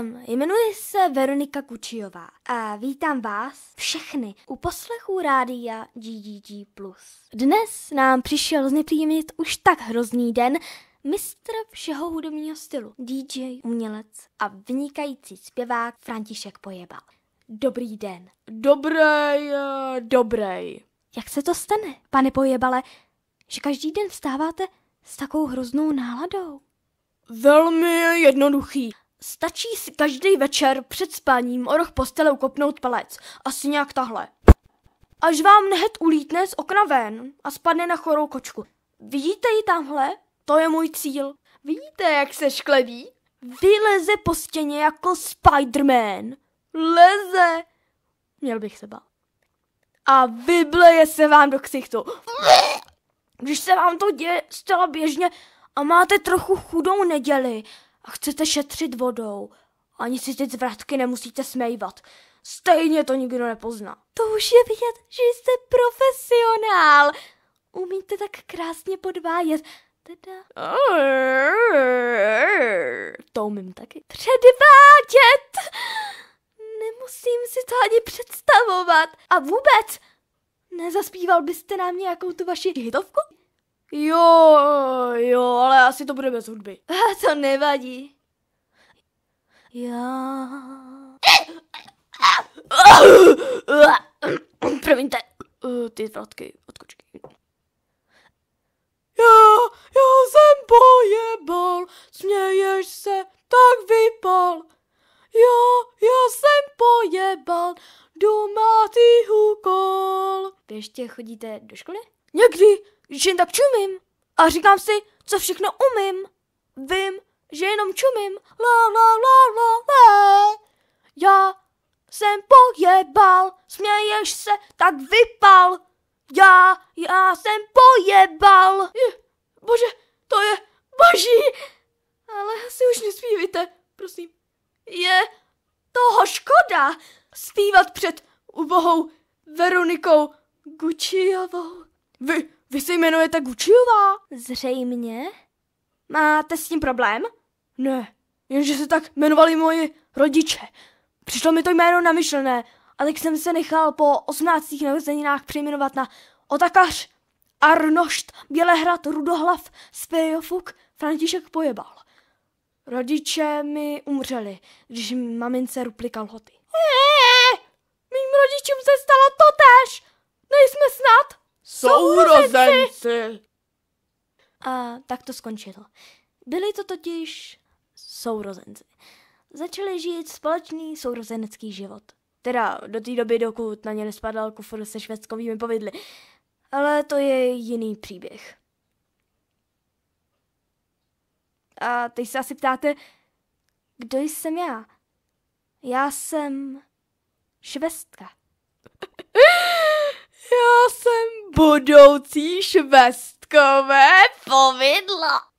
Um, jmenuji se Veronika Kučijová a vítám vás všechny u poslechů rádia GGG+. Dnes nám přišel znepříjemnit už tak hrozný den mistr všeho hudobního stylu, DJ, umělec a vynikající zpěvák František Pojebal. Dobrý den. Dobrý, eh, dobrý. Jak se to stane, pane Pojebale, že každý den vstáváte s takovou hroznou náladou? Velmi jednoduchý. Stačí si každý večer před spáním o roh postele ukopnout palec, asi nějak tahle. Až vám nehet ulítne z okna ven a spadne na chorou kočku. Vidíte ji tamhle? To je můj cíl. Vidíte, jak se škleví? Vyleze po stěně jako Spiderman. Leze! Měl bych se bát. A vybleje se vám do ksichtu. Když se vám to děje zcela běžně a máte trochu chudou neděli, a chcete šetřit vodou. Ani si ty zvratky nemusíte smejvat. Stejně to nikdo nepozná. To už je vidět, že jste profesionál. Umíte tak krásně podvájet. Teda... To umím taky. Předvádět! Nemusím si to ani představovat. A vůbec, nezaspíval byste nám nějakou tu vaši hitovku? Jo, jo, ale asi to bude bez hudby. A to nevadí. Já... Promiňte, eh, ty vratky, odkočky. Já, já jsem pojebal, směješ se, tak vypal. Já, já jsem pojebal, domácí úkol. Vy ještě chodíte do školy? Někdy, že jen tak čumím a říkám si, co všechno umím. Vím, že jenom čumím. La, la, la, la, la. Já jsem pojebal, směješ se, tak vypal. Já, já jsem pojebal. Je, bože, to je boží. Ale asi už nespívíte, prosím. Je toho škoda zpívat před ubohou Veronikou Gucciovou. Vy vy se jmenujete Gučiová? Zřejmě. Máte s tím problém? Ne, jenže se tak jmenovali moji rodiče. Přišlo mi to jméno namyšlené, ale jsem se nechal po 18. narozeninách přejmenovat na Otakař, Arnošt, Bělehrad, Rudohlav, Spejofuk, František Pojebal. Rodiče mi umřeli, když mamince rupli kalhoty. Sourozenci! A tak to skončilo. Byli to totiž sourozenci. Začali žít společný sourozenecký život. Teda do té doby, dokud na ně nespadal kufr se švédskovými povidly. Ale to je jiný příběh. A teď se asi ptáte, kdo jsem já? Já jsem švestka. budoucí švestkové povidlo.